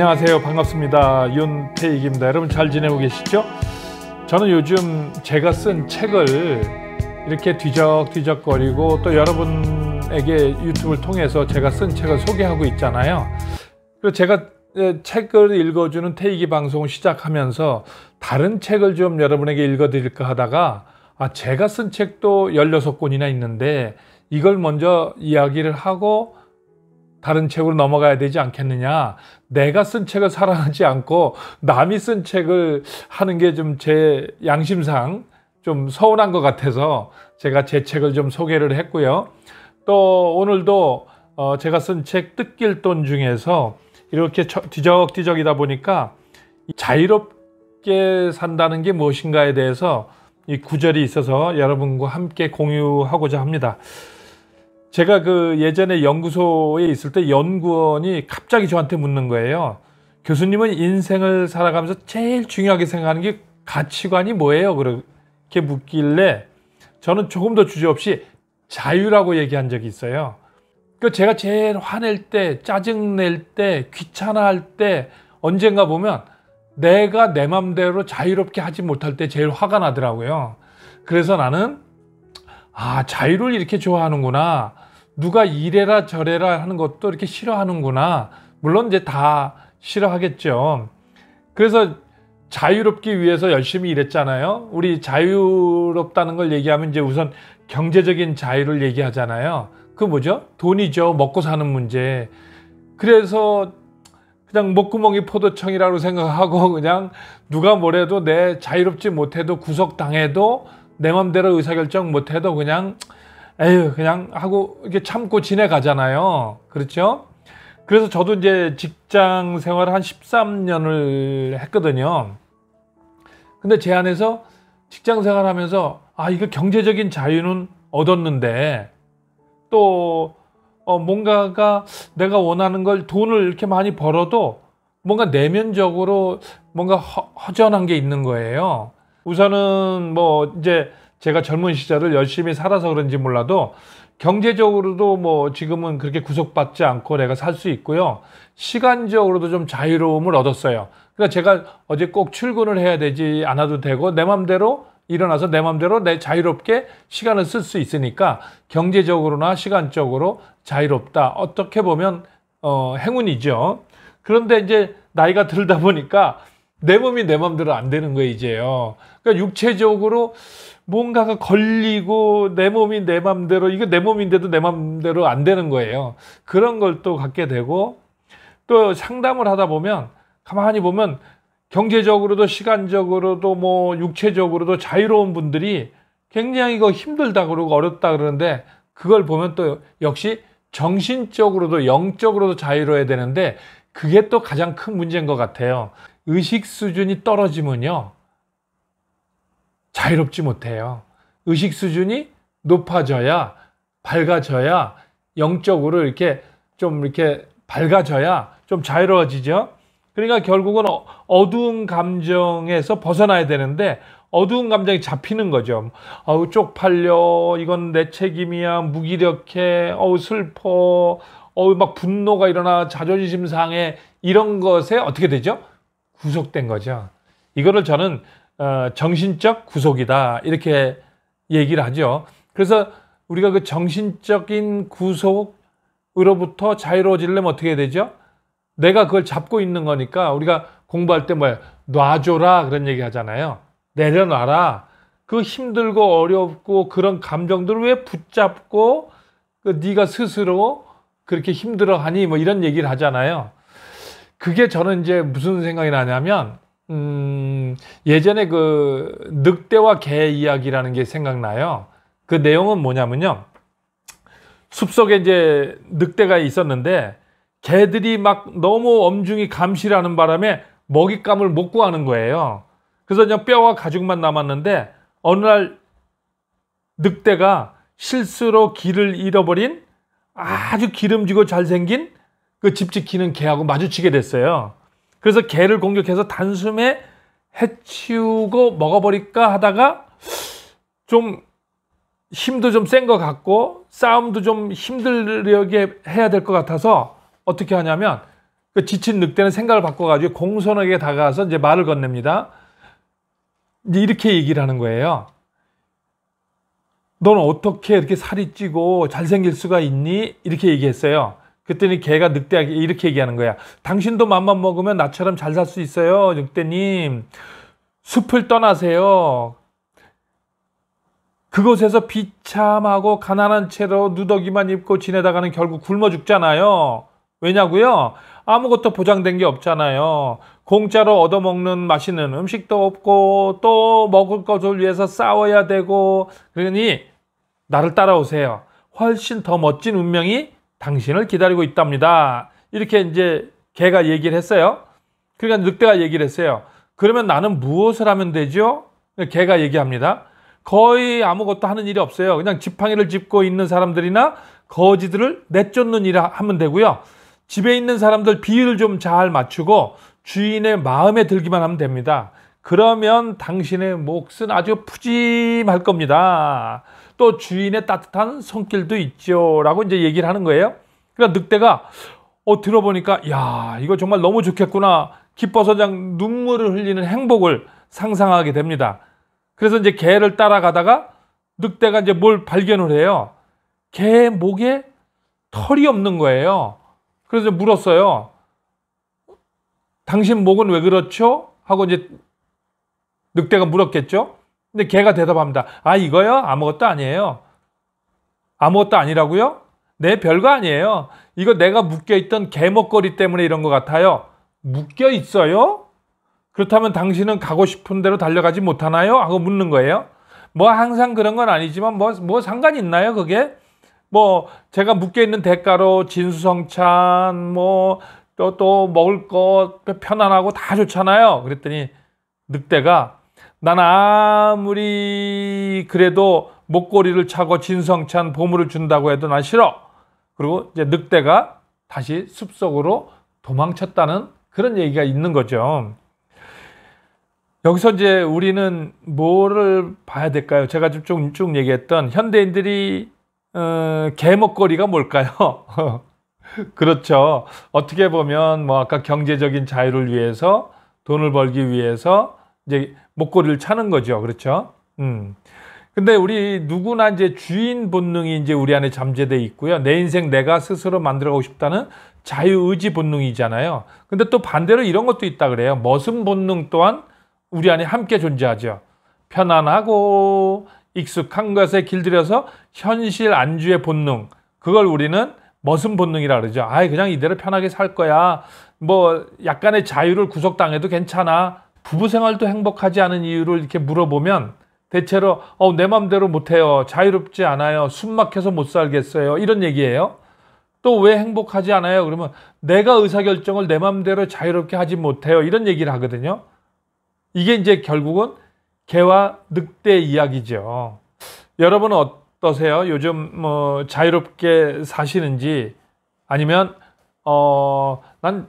안녕하세요. 반갑습니다. 윤태익입니다. 여러분 잘 지내고 계시죠? 저는 요즘 제가 쓴 책을 이렇게 뒤적뒤적거리고 또 여러분에게 유튜브를 통해서 제가 쓴 책을 소개하고 있잖아요. 그리고 제가 예, 책을 읽어주는 태익이 방송을 시작하면서 다른 책을 좀 여러분에게 읽어드릴까 하다가 아, 제가 쓴 책도 16권이나 있는데 이걸 먼저 이야기를 하고 다른 책으로 넘어가야 되지 않겠느냐. 내가 쓴 책을 사랑하지 않고 남이 쓴 책을 하는 게 좀 제 양심상 좀 서운한 것 같아서 제가 제 책을 좀 소개를 했고요. 또 오늘도 어, 제가 쓴 책 뜻길돈 중에서 이렇게 뒤적뒤적이다 보니까 자유롭게 산다는 게 무엇인가에 대해서 이 구절이 있어서 여러분과 함께 공유하고자 합니다. 제가 그 예전에 연구소에 있을 때 연구원이 갑자기 저한테 묻는 거예요. 교수님은 인생을 살아가면서 제일 중요하게 생각하는 게 가치관이 뭐예요? 그렇게 묻길래 저는 조금 더 주저없이 자유라고 얘기한 적이 있어요. 그 제가 제일 화낼 때, 짜증낼 때, 귀찮아할 때 언젠가 보면 내가 내 맘대로 자유롭게 하지 못할 때 제일 화가 나더라고요. 그래서 나는 아, 자유를 이렇게 좋아하는구나. 누가 이래라 저래라 하는 것도 이렇게 싫어하는구나. 물론 이제 다 싫어하겠죠. 그래서 자유롭기 위해서 열심히 일했잖아요. 우리 자유롭다는 걸 얘기하면 이제 우선 경제적인 자유를 얘기하잖아요. 그 뭐죠? 돈이죠. 먹고 사는 문제. 그래서 그냥 목구멍이 포도청이라고 생각하고 그냥 누가 뭐래도 내 자유롭지 못해도 구속당해도 내 맘대로 의사결정 못해도 그냥 에휴 그냥 하고 이렇게 참고 지내가잖아요. 그렇죠? 그래서 저도 이제 직장 생활을 한 13년을 했거든요. 근데 제 안에서 직장 생활하면서 아 이거 경제적인 자유는 얻었는데 또 어, 뭔가가 내가 원하는 걸 돈을 이렇게 많이 벌어도 뭔가 내면적으로 뭔가 허, 허전한 게 있는 거예요. 우선은 뭐 이제 제가 젊은 시절을 열심히 살아서 그런지 몰라도 경제적으로도 뭐 지금은 그렇게 구속받지 않고 내가 살 수 있고요. 시간적으로도 좀 자유로움을 얻었어요. 그러니까 제가 어제 꼭 출근을 해야 되지 않아도 되고 내 맘대로 일어나서 내 맘대로 내 자유롭게 시간을 쓸 수 있으니까 경제적으로나 시간적으로 자유롭다. 어떻게 보면 어, 행운이죠. 그런데 이제 나이가 들다 보니까 내 몸이 내 마음대로 안 되는 거예요, 이제요. 그러니까 육체적으로 뭔가가 걸리고 내 몸이 내 마음대로 이거 내 몸인데도 내 마음대로 안 되는 거예요. 그런 걸 또 갖게 되고 또 상담을 하다 보면 가만히 보면 경제적으로도 시간적으로도 뭐 육체적으로도 자유로운 분들이 굉장히 이거 힘들다 그러고 어렵다 그러는데 그걸 보면 또 역시 정신적으로도 영적으로도 자유로워야 되는데 그게 또 가장 큰 문제인 것 같아요. 의식 수준이 떨어지면요. 자유롭지 못해요. 의식 수준이 높아져야, 밝아져야, 영적으로 이렇게 좀 이렇게 밝아져야 좀 자유로워지죠. 그러니까 결국은 어, 어두운 감정에서 벗어나야 되는데 어두운 감정이 잡히는 거죠. 어우 쪽팔려, 이건 내 책임이야, 무기력해, 어우 슬퍼, 어우 막 분노가 일어나, 자존심 상해 이런 것에 어떻게 되죠? 구속된 거죠. 이거를 저는 어, 정신적 구속이다 이렇게 얘기를 하죠. 그래서 우리가 그 정신적인 구속으로부터 자유로워지려면 어떻게 해야 되죠? 내가 그걸 잡고 있는 거니까 우리가 공부할 때 뭐야 놔줘라 그런 얘기 하잖아요. 내려놔라. 그 힘들고 어렵고 그런 감정들을 왜 붙잡고 그 네가 스스로 그렇게 힘들어하니 뭐 이런 얘기를 하잖아요. 그게 저는 이제 무슨 생각이 나냐면 음, 예전에 그 늑대와 개 이야기라는 게 생각나요. 그 내용은 뭐냐면요. 숲속에 이제 늑대가 있었는데 개들이 막 너무 엄중히 감시하는 바람에 먹잇감을 못 구하는 거예요. 그래서 그냥 뼈와 가죽만 남았는데 어느 날 늑대가 실수로 길을 잃어버린 아주 기름지고 잘생긴 그집 지키는 개하고 마주치게 됐어요. 그래서 개를 공격해서 단숨에 해치우고 먹어버릴까 하다가 좀 힘도 좀 센 것 같고 싸움도 좀 힘들게 해야 될 것 같아서 어떻게 하냐면 그 지친 늑대는 생각을 바꿔가지고 공손하게 다가와서 이제 말을 건넵니다. 이 이렇게 얘기를 하는 거예요. 넌 어떻게 이렇게 살이 찌고 잘생길 수가 있니? 이렇게 얘기했어요. 그랬더니 개가 늑대에게 이렇게 얘기하는 거야. 당신도 맘만 먹으면 나처럼 잘 살 수 있어요. 늑대님. 숲을 떠나세요. 그곳에서 비참하고 가난한 채로 누더기만 입고 지내다가는 결국 굶어 죽잖아요. 왜냐고요? 아무것도 보장된 게 없잖아요. 공짜로 얻어먹는 맛있는 음식도 없고 또 먹을 것을 위해서 싸워야 되고 그러니 나를 따라오세요. 훨씬 더 멋진 운명이 당신을 기다리고 있답니다. 이렇게 이제 개가 얘기를 했어요. 그러니까 늑대가 얘기를 했어요. 그러면 나는 무엇을 하면 되죠? 개가 얘기합니다. 거의 아무것도 하는 일이 없어요. 그냥 지팡이를 짚고 있는 사람들이나 거지들을 내쫓는 일을 하면 되고요. 집에 있는 사람들 비위를 좀잘 맞추고 주인의 마음에 들기만 하면 됩니다. 그러면 당신의 몫은 아주 푸짐할 겁니다. 또 주인의 따뜻한 손길도 있죠. 라고 이제 얘기를 하는 거예요. 그러니까 늑대가 어, 들어보니까 야 이거 정말 너무 좋겠구나. 기뻐서 그냥 눈물을 흘리는 행복을 상상하게 됩니다. 그래서 이제 개를 따라가다가 늑대가 이제 뭘 발견을 해요. 개 목에 털이 없는 거예요. 그래서 물었어요. 당신 목은 왜 그렇죠? 하고 이제 늑대가 물었겠죠? 근데 개가 대답합니다. 아, 이거요? 아무것도 아니에요. 아무것도 아니라고요? 네, 별거 아니에요. 이거 내가 묶여있던 개목걸이 때문에 이런 것 같아요. 묶여있어요? 그렇다면 당신은 가고 싶은 대로 달려가지 못하나요? 하고 묻는 거예요. 뭐 항상 그런 건 아니지만 뭐, 뭐 상관 있나요, 그게? 뭐 제가 묶여있는 대가로 진수성찬, 뭐, 또, 또 먹을 것 편안하고 다 좋잖아요. 그랬더니 늑대가 난 아무리 그래도 목걸이를 차고 진성찬 보물을 준다고 해도 난 싫어. 그리고 이제 늑대가 다시 숲속으로 도망쳤다는 그런 얘기가 있는 거죠. 여기서 이제 우리는 뭐를 봐야 될까요? 제가 쭉쭉 얘기했던 현대인들이 어, 개목걸이가 뭘까요? 그렇죠. 어떻게 보면 뭐 아까 경제적인 자유를 위해서 돈을 벌기 위해서 이제 목걸이를 차는 거죠. 그렇죠? 음. 근데 우리 누구나 이제 주인 본능이 이제 우리 안에 잠재되어 있고요. 내 인생 내가 스스로 만들어가고 싶다는 자유의지 본능이잖아요. 근데 또 반대로 이런 것도 있다 그래요. 머슴 본능 또한 우리 안에 함께 존재하죠. 편안하고 익숙한 것에 길들여서 현실 안주의 본능. 그걸 우리는 머슴 본능이라 그러죠. 아이, 그냥 이대로 편하게 살 거야. 뭐, 약간의 자유를 구속당해도 괜찮아. 부부 생활도 행복하지 않은 이유를 이렇게 물어보면 대체로 어, 내 맘대로 못해요. 자유롭지 않아요. 숨 막혀서 못 살겠어요. 이런 얘기예요. 또 왜 행복하지 않아요? 그러면 내가 의사결정을 내 맘대로 자유롭게 하지 못해요. 이런 얘기를 하거든요. 이게 이제 결국은 개와 늑대 이야기죠. 여러분은 어떠세요? 요즘 뭐 자유롭게 사시는지 아니면 어, 난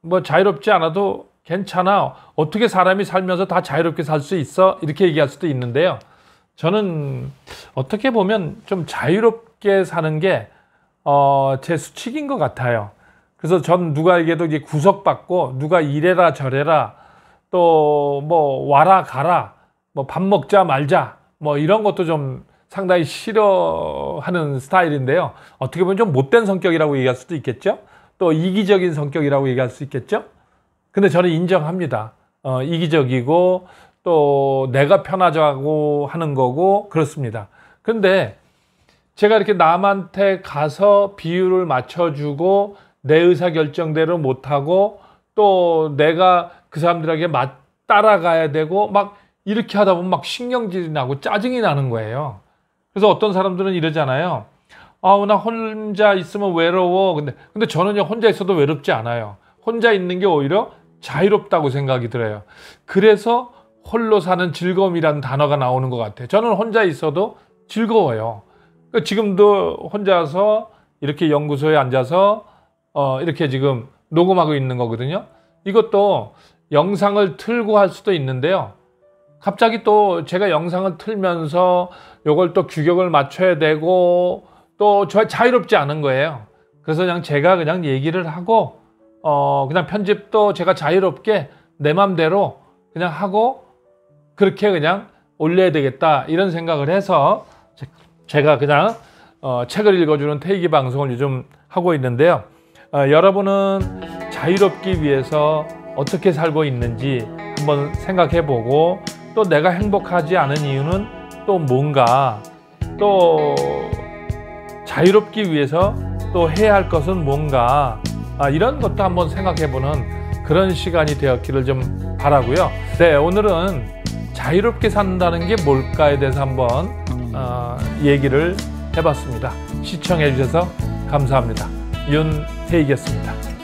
뭐 자유롭지 않아도 괜찮아. 어떻게 사람이 살면서 다 자유롭게 살 수 있어? 이렇게 얘기할 수도 있는데요. 저는 어떻게 보면 좀 자유롭게 사는 게, 어, 제 수칙인 것 같아요. 그래서 전 누가에게도 이제 구속받고, 누가 이래라 저래라, 또 뭐 와라 가라, 뭐 밥 먹자 말자, 뭐 이런 것도 좀 상당히 싫어하는 스타일인데요. 어떻게 보면 좀 못된 성격이라고 얘기할 수도 있겠죠. 또 이기적인 성격이라고 얘기할 수 있겠죠. 근데 저는 인정합니다. 어, 이기적이고 또 내가 편하자고 하는 거고 그렇습니다. 근데 제가 이렇게 남한테 가서 비율을 맞춰주고 내 의사결정대로 못하고 또 내가 그 사람들에게 맞, 따라가야 되고 막 이렇게 하다 보면 막 신경질이 나고 짜증이 나는 거예요. 그래서 어떤 사람들은 이러잖아요. 아우 나 혼자 있으면 외로워. 근데 근데 저는요 혼자 있어도 외롭지 않아요. 혼자 있는 게 오히려 자유롭다고 생각이 들어요. 그래서 홀로 사는 즐거움이라는 단어가 나오는 것 같아요. 저는 혼자 있어도 즐거워요. 그러니까 지금도 혼자서 이렇게 연구소에 앉아서 어, 이렇게 지금 녹음하고 있는 거거든요. 이것도 영상을 틀고 할 수도 있는데요. 갑자기 또 제가 영상을 틀면서 이걸 또 규격을 맞춰야 되고 또 저 자유롭지 않은 거예요. 그래서 그냥 제가 그냥 얘기를 하고 어 그냥 편집도 제가 자유롭게 내 맘대로 그냥 하고 그렇게 그냥 올려야 되겠다 이런 생각을 해서 제가 그냥 어, 책을 읽어주는 태기 방송을 요즘 하고 있는데요 어, 여러분은 자유롭기 위해서 어떻게 살고 있는지 한번 생각해 보고 또 내가 행복하지 않은 이유는 또 뭔가 또 자유롭기 위해서 또 해야 할 것은 뭔가 아, 이런 것도 한번 생각해보는 그런 시간이 되었기를 좀 바라고요. 네, 오늘은 자유롭게 산다는 게 뭘까에 대해서 한번 어, 얘기를 해봤습니다. 시청해주셔서 감사합니다. 윤태익이었습니다.